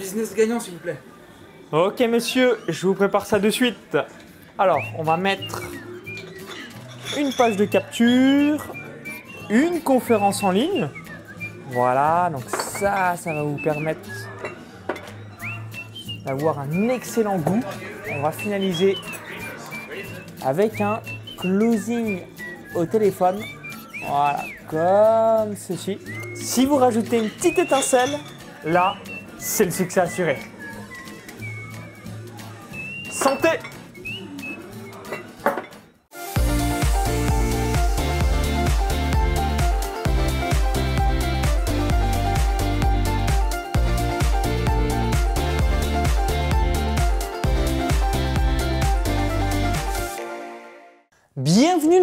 Business gagnant, s'il vous plaît. Ok, monsieur, je vous prépare ça de suite. Alors, on va mettre une page de capture, une conférence en ligne. Voilà, donc ça, ça va vous permettre d'avoir un excellent goût. On va finaliser avec un closing au téléphone. Voilà, comme ceci. Si vous rajoutez une petite étincelle, là, c'est le succès assuré. Santé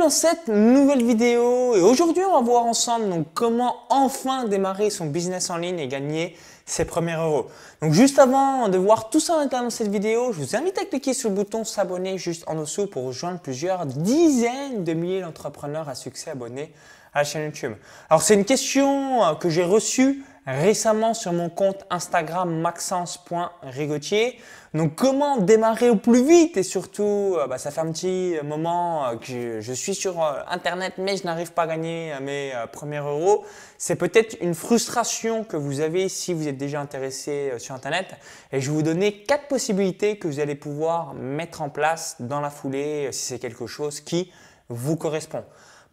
cette nouvelle vidéo et aujourd'hui on va voir ensemble donc comment enfin démarrer son business en ligne et gagner ses premiers euros. Donc juste avant de voir tout ça en dans cette vidéo, je vous invite à cliquer sur le bouton s'abonner juste en dessous pour rejoindre plusieurs dizaines de milliers d'entrepreneurs à succès abonnés à la chaîne YouTube. Alors c'est une question euh, que j'ai reçue récemment sur mon compte Instagram maxence.rigotier. Donc comment démarrer au plus vite et surtout, euh, bah, ça fait un petit euh, moment euh, que je suis sur Internet mais je n'arrive pas à gagner mes premiers euros. C'est peut-être une frustration que vous avez si vous êtes déjà intéressé sur Internet et je vais vous donner quatre possibilités que vous allez pouvoir mettre en place dans la foulée si c'est quelque chose qui vous correspond.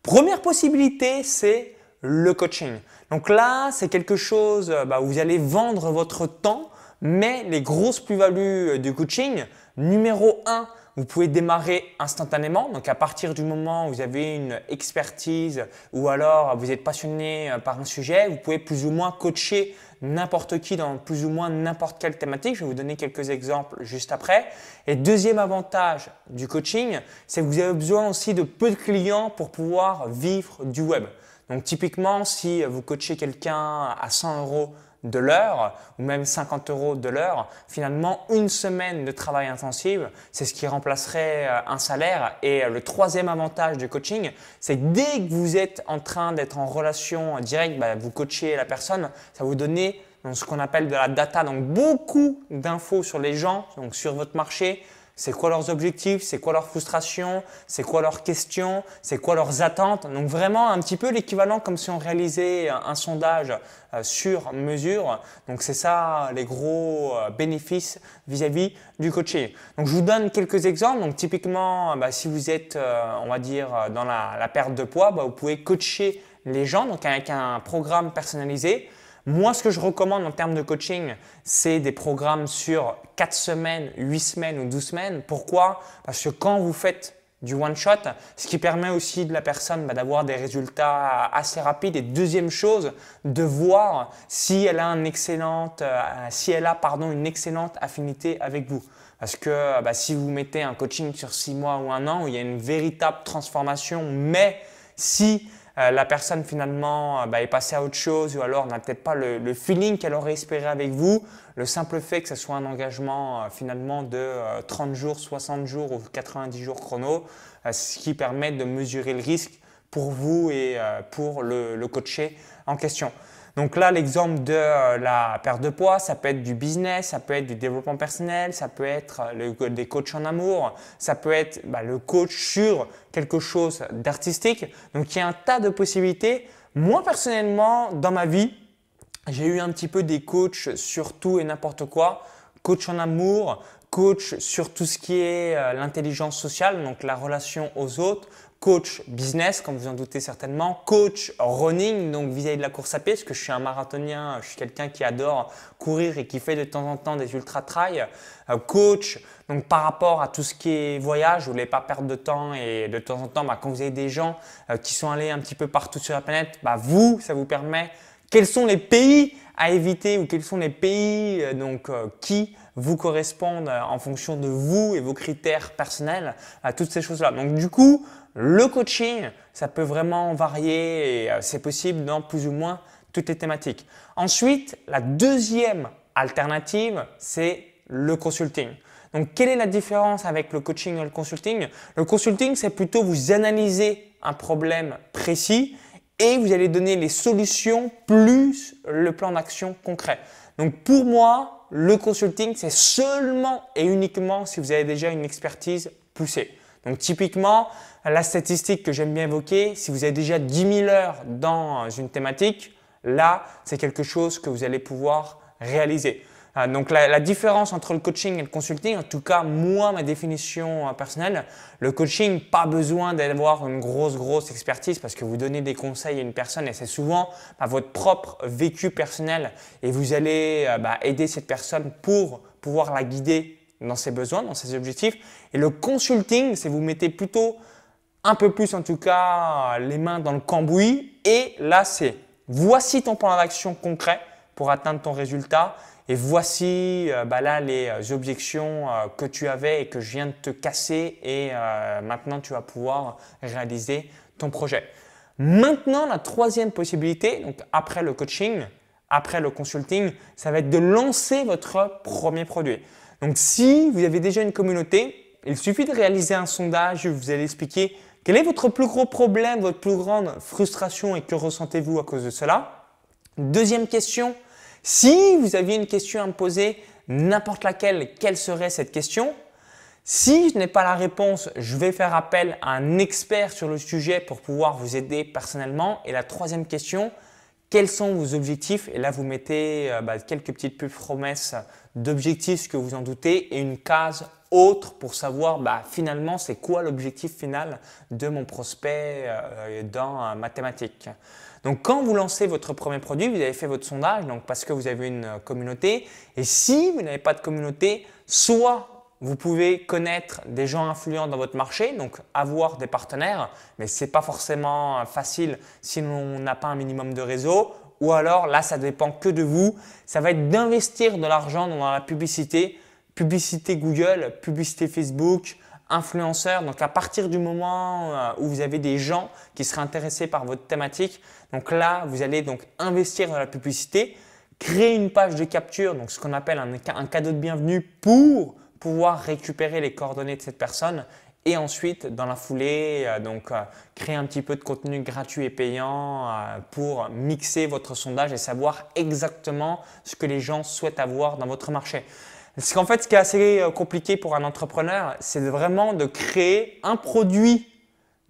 Première possibilité, c'est le coaching. Donc là, c'est quelque chose euh, bah, où vous allez vendre votre temps, mais les grosses plus-values euh, du coaching, numéro un, vous pouvez démarrer instantanément. Donc à partir du moment où vous avez une expertise ou alors vous êtes passionné euh, par un sujet, vous pouvez plus ou moins coacher n'importe qui dans plus ou moins n'importe quelle thématique. Je vais vous donner quelques exemples juste après. Et deuxième avantage du coaching, c'est que vous avez besoin aussi de peu de clients pour pouvoir vivre du web. Donc typiquement, si vous coachez quelqu'un à 100 euros de l'heure ou même 50 euros de l'heure, finalement une semaine de travail intensive, c'est ce qui remplacerait euh, un salaire. Et euh, le troisième avantage du coaching, c'est dès que vous êtes en train d'être en relation directe, bah, vous coachez la personne, ça vous donne ce qu'on appelle de la data, donc beaucoup d'infos sur les gens, donc sur votre marché, c'est quoi leurs objectifs C'est quoi leurs frustrations C'est quoi leurs questions C'est quoi leurs attentes Donc vraiment un petit peu l'équivalent comme si on réalisait un sondage euh, sur mesure. Donc c'est ça les gros euh, bénéfices vis-à-vis du coaching. Donc je vous donne quelques exemples. Donc typiquement, euh, bah, si vous êtes, on va dire, dans la, perte de poids, bah, vous pouvez coacher les gens donc avec un programme personnalisé. Moi, ce que je recommande en termes de coaching, c'est des programmes sur 4 semaines, 8 semaines ou 12 semaines. Pourquoi Parce que quand vous faites du one shot, ce qui permet aussi de la personne bah, d'avoir des résultats assez rapides. Et deuxième chose, de voir si elle a, euh, une excellente affinité avec vous. Parce que bah, si vous mettez un coaching sur 6 mois ou un an, il y a une véritable transformation, mais si euh, la personne finalement euh, bah, est passée à autre chose ou alors n'a peut-être pas le, feeling qu'elle aurait espéré avec vous. Le simple fait que ce soit un engagement euh, finalement de 30 jours, 60 jours ou 90 jours chrono, ce qui permet de mesurer le risque pour vous et pour le, le coaché en question. Donc là, l'exemple de euh, la perte de poids, ça peut être du business, ça peut être du développement personnel, ça peut être euh, des coachs en amour, ça peut être bah, le coach sur quelque chose d'artistique. Donc il y a un tas de possibilités. Moi, personnellement, dans ma vie, j'ai eu un petit peu des coachs sur tout et n'importe quoi coach en amour, coach sur tout ce qui est euh, l'intelligence sociale, donc la relation aux autres, coach business, comme vous en doutez certainement, coach running, donc vis-à-vis de la course à pied, parce que je suis un marathonien, je suis quelqu'un qui adore courir et qui fait de temps en temps des ultra-trails, euh, coach, donc par rapport à tout ce qui est voyage, je voulais pas perdre de temps et de temps en temps, bah, quand vous avez des gens euh, qui sont allés un petit peu partout sur la planète, bah, vous, ça vous permet, quels sont les pays à éviter ou quels sont les pays donc qui vous correspondent euh, en fonction de vous et vos critères personnels, à toutes ces choses-là. Donc du coup, le coaching, ça peut vraiment varier et euh, c'est possible dans plus ou moins toutes les thématiques. Ensuite, la deuxième alternative, c'est le consulting. Donc, quelle est la différence avec le coaching et le consulting Le consulting, c'est plutôt vous analyser un problème précis et vous allez donner les solutions plus le plan d'action concret. Donc pour moi, le consulting, c'est seulement et uniquement si vous avez déjà une expertise poussée. Donc typiquement, la statistique que j'aime bien évoquer, si vous avez déjà 10 000 heures dans une thématique, là, c'est quelque chose que vous allez pouvoir réaliser. Ah, donc la, différence entre le coaching et le consulting, en tout cas moi, ma définition euh, personnelle, le coaching, pas besoin d'avoir une grosse, grosse expertise parce que vous donnez des conseils à une personne et c'est souvent bah, votre propre vécu personnel et vous allez euh, bah, aider cette personne pour pouvoir la guider dans ses besoins, dans ses objectifs. Et le consulting, c'est vous mettez plutôt un peu plus en tout cas euh, les mains dans le cambouis. Et là, c'est voici ton plan d'action concret pour atteindre ton résultat et voici euh, bah là les euh, objections euh, que tu avais et que je viens de te casser et maintenant tu vas pouvoir réaliser ton projet. Maintenant, la troisième possibilité, donc après le coaching, après le consulting, ça va être de lancer votre premier produit. Donc si vous avez déjà une communauté, il suffit de réaliser un sondage où vous allez expliquer quel est votre plus gros problème, votre plus grande frustration et que ressentez-vous à cause de cela. Deuxième question, si vous aviez une question à me poser, n'importe laquelle, quelle serait cette question Si je n'ai pas la réponse, je vais faire appel à un expert sur le sujet pour pouvoir vous aider personnellement. Et la troisième question, quels sont vos objectifs Et là, vous mettez euh, bah, quelques petites promesses d'objectifs, que vous en doutez, et une case autre pour savoir bah, finalement c'est quoi l'objectif final de mon prospect euh, dans euh, mathématiques. Donc quand vous lancez votre premier produit, vous avez fait votre sondage donc parce que vous avez une euh, communauté et si vous n'avez pas de communauté, soit vous pouvez connaître des gens influents dans votre marché, donc avoir des partenaires, mais ce n'est pas forcément facile si on n'a pas un minimum de réseau. Ou alors, là, ça dépend que de vous. Ça va être d'investir de l'argent dans la publicité publicité Google, publicité Facebook, influenceur, Donc à partir du moment euh, où vous avez des gens qui seraient intéressés par votre thématique, donc là vous allez donc investir dans la publicité, créer une page de capture, donc ce qu'on appelle un, cadeau de bienvenue pour pouvoir récupérer les coordonnées de cette personne et ensuite dans la foulée euh, donc euh, créer un petit peu de contenu gratuit et payant pour mixer votre sondage et savoir exactement ce que les gens souhaitent avoir dans votre marché. Parce qu'en fait, ce qui est assez euh, compliqué pour un entrepreneur, c'est vraiment de créer un produit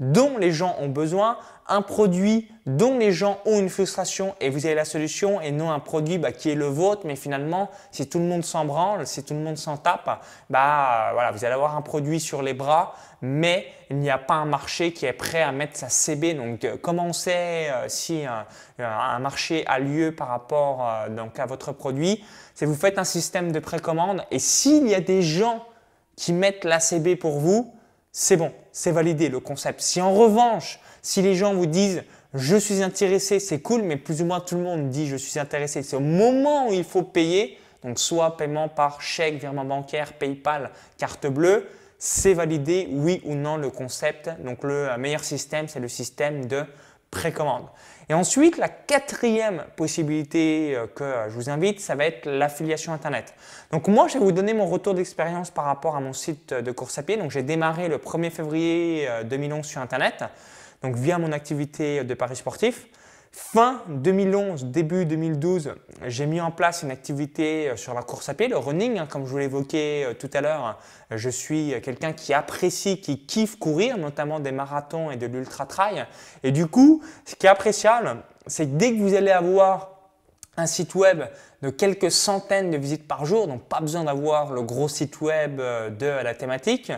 dont les gens ont besoin un produit dont les gens ont une frustration et vous avez la solution et non un produit bah, qui est le vôtre, mais finalement, si tout le monde s'en branle, si tout le monde s'en tape, bah, voilà, vous allez avoir un produit sur les bras, mais il n'y a pas un marché qui est prêt à mettre sa CB. Donc, euh, comment on sait euh, si un, marché a lieu par rapport euh, donc à votre produit C'est vous faites un système de précommande et s'il y a des gens qui mettent la CB pour vous, c'est bon, c'est validé le concept. Si en revanche, si les gens vous disent je suis intéressé, c'est cool, mais plus ou moins tout le monde dit je suis intéressé, c'est au moment où il faut payer, donc soit paiement par chèque, virement bancaire, PayPal, carte bleue, c'est validé oui ou non le concept. Donc le euh, meilleur système, c'est le système de précommande. Et ensuite, la quatrième possibilité euh, que je vous invite, ça va être l'affiliation Internet. Donc moi, je vais vous donner mon retour d'expérience par rapport à mon site de course à pied. Donc j'ai démarré le 1er février 2011 euh, sur Internet, donc via mon activité de Paris sportif. Fin 2011, début 2012, j'ai mis en place une activité euh, sur la course à pied, le running, hein, comme je vous l'évoquais euh, tout à l'heure. Je suis euh, quelqu'un qui apprécie, qui kiffe courir, notamment des marathons et de l'ultra-trail. Et du coup, ce qui est appréciable, c'est que dès que vous allez avoir un site web de quelques centaines de visites par jour, donc pas besoin d'avoir le gros site web de la thématique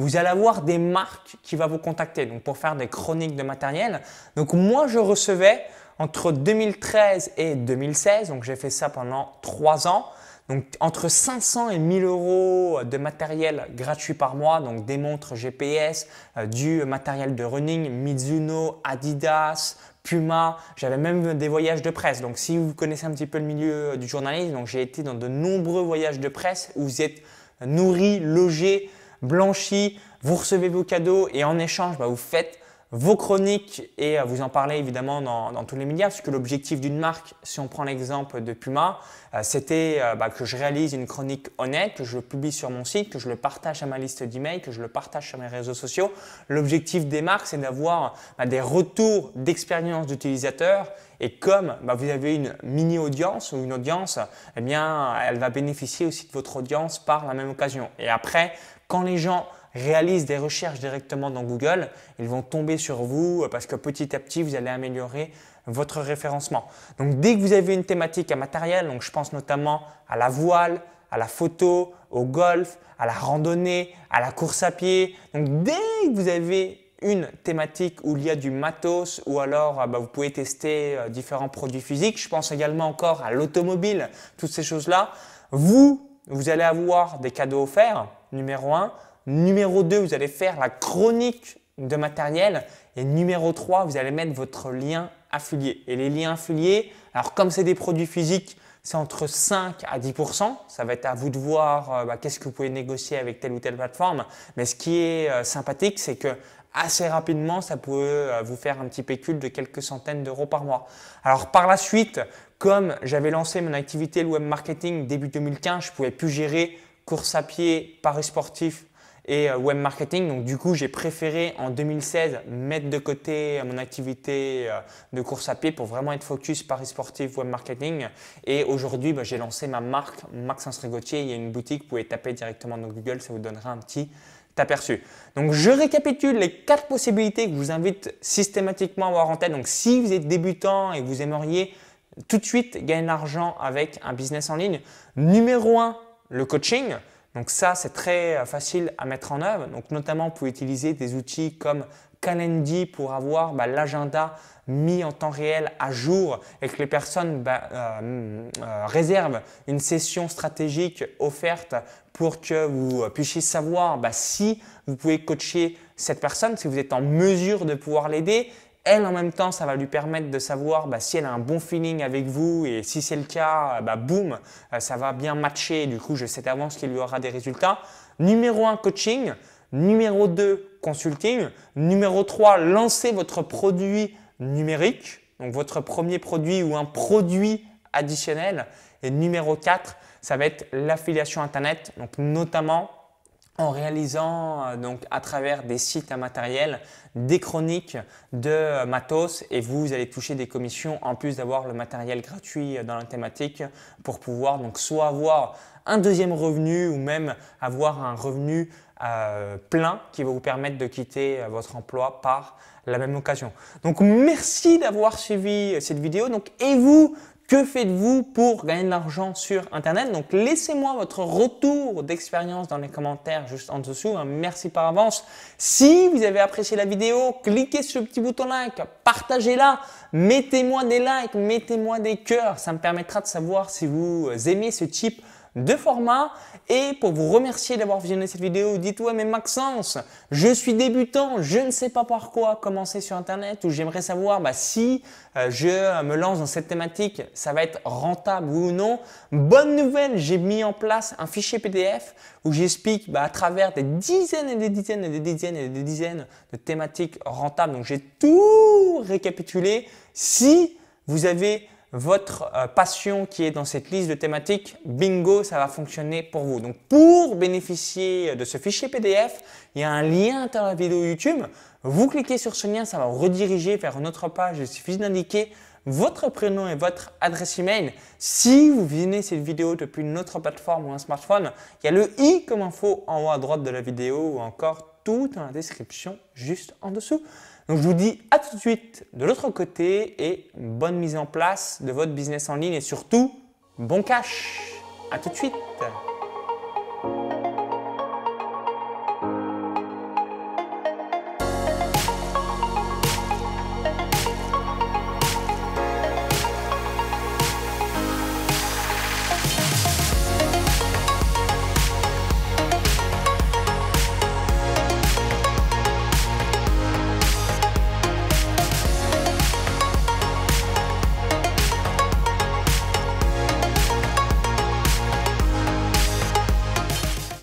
vous allez avoir des marques qui vont vous contacter donc pour faire des chroniques de matériel. Donc moi, je recevais entre 2013 et 2016, donc j'ai fait ça pendant trois ans, donc entre 500 et 1000 euros de matériel gratuit par mois, donc des montres GPS, euh, du matériel de running, Mizuno, Adidas, Puma, j'avais même des voyages de presse. Donc si vous connaissez un petit peu le milieu du journalisme, j'ai été dans de nombreux voyages de presse où vous êtes nourri, logé, blanchi, vous recevez vos cadeaux et en échange, bah, vous faites vos chroniques et vous en parler évidemment dans, tous les médias, puisque l'objectif d'une marque, si on prend l'exemple de Puma, euh, c'était euh, bah, que je réalise une chronique honnête, que je le publie sur mon site, que je le partage à ma liste d'emails, que je le partage sur mes réseaux sociaux. L'objectif des marques, c'est d'avoir bah, des retours d'expérience d'utilisateurs et comme bah, vous avez une mini audience ou une audience, eh bien, elle va bénéficier aussi de votre audience par la même occasion. Et après, quand les gens réalisent des recherches directement dans Google, ils vont tomber sur vous euh, parce que petit à petit, vous allez améliorer votre référencement. Donc dès que vous avez une thématique à matériel, donc je pense notamment à la voile, à la photo, au golf, à la randonnée, à la course à pied. Donc dès que vous avez une thématique où il y a du matos ou alors euh, bah, vous pouvez tester euh, différents produits physiques, je pense également encore à l'automobile, toutes ces choses-là, vous, vous allez avoir des cadeaux offerts, numéro un. Numéro 2, vous allez faire la chronique de matériel. Et numéro 3, vous allez mettre votre lien affilié. Et les liens affiliés, alors comme c'est des produits physiques, c'est entre 5 à 10 Ça va être à vous de voir euh, bah, qu'est-ce que vous pouvez négocier avec telle ou telle plateforme. Mais ce qui est euh, sympathique, c'est que assez rapidement, ça peut euh, vous faire un petit pécule de quelques centaines d'euros par mois. Alors par la suite, comme j'avais lancé mon activité le web marketing début 2015, je pouvais plus gérer course à pied, paris sportif, et euh, web marketing. Donc du coup, j'ai préféré en 2016 mettre de côté euh, mon activité euh, de course à pied pour vraiment être focus Paris sportif, web marketing. Et aujourd'hui, bah, j'ai lancé ma marque Maxence Saint Il y a une boutique, vous pouvez taper directement dans Google, ça vous donnera un petit aperçu. Donc je récapitule les quatre possibilités que je vous invite systématiquement à avoir en tête. Donc si vous êtes débutant et que vous aimeriez tout de suite gagner de l'argent avec un business en ligne, numéro un, le coaching. Donc ça, c'est très euh, facile à mettre en œuvre. Donc notamment, vous pouvez utiliser des outils comme Calendly pour avoir bah, l'agenda mis en temps réel à jour et que les personnes bah, euh, euh, réservent une session stratégique offerte pour que vous puissiez savoir bah, si vous pouvez coacher cette personne, si vous êtes en mesure de pouvoir l'aider elle, en même temps, ça va lui permettre de savoir bah, si elle a un bon feeling avec vous et si c'est le cas, bah, boum, euh, ça va bien matcher. du coup, je sais d'avance qu'il lui aura des résultats. Numéro 1, coaching. Numéro 2, consulting. Numéro 3, lancer votre produit numérique, donc votre premier produit ou un produit additionnel. Et numéro 4, ça va être l'affiliation Internet, donc notamment en réalisant euh, donc à travers des sites à matériel des chroniques de euh, matos et vous allez toucher des commissions en plus d'avoir le matériel gratuit euh, dans la thématique pour pouvoir donc soit avoir un deuxième revenu ou même avoir un revenu plein qui va vous permettre de quitter votre emploi par la même occasion. Donc merci d'avoir suivi cette vidéo. Donc et vous que faites-vous pour gagner de l'argent sur Internet Donc laissez-moi votre retour d'expérience dans les commentaires juste en dessous. Hein. Merci par avance. Si vous avez apprécié la vidéo, cliquez sur le petit bouton like, partagez-la, mettez-moi des likes, mettez-moi des cœurs. Ça me permettra de savoir si vous aimez ce type de format. Et pour vous remercier d'avoir visionné cette vidéo, dites ouais mais Maxence, je suis débutant, je ne sais pas par quoi commencer sur Internet ou j'aimerais savoir bah, si euh, je euh, me lance dans cette thématique, ça va être rentable ou non. Bonne nouvelle, j'ai mis en place un fichier PDF où j'explique bah, à travers des dizaines et des dizaines et des dizaines et des dizaines de thématiques rentables. Donc j'ai tout récapitulé. Si vous avez votre euh, passion qui est dans cette liste de thématiques, bingo, ça va fonctionner pour vous. Donc pour bénéficier de ce fichier PDF, il y a un lien dans la vidéo YouTube. Vous cliquez sur ce lien, ça va rediriger vers une autre page. Il suffit d'indiquer votre prénom et votre adresse email. Si vous visionnez cette vidéo depuis une autre plateforme ou un smartphone, il y a le i comme info en haut à droite de la vidéo ou encore tout dans la description juste en dessous. Donc je vous dis à tout de suite de l'autre côté et bonne mise en place de votre business en ligne et surtout bon cash. À tout de suite.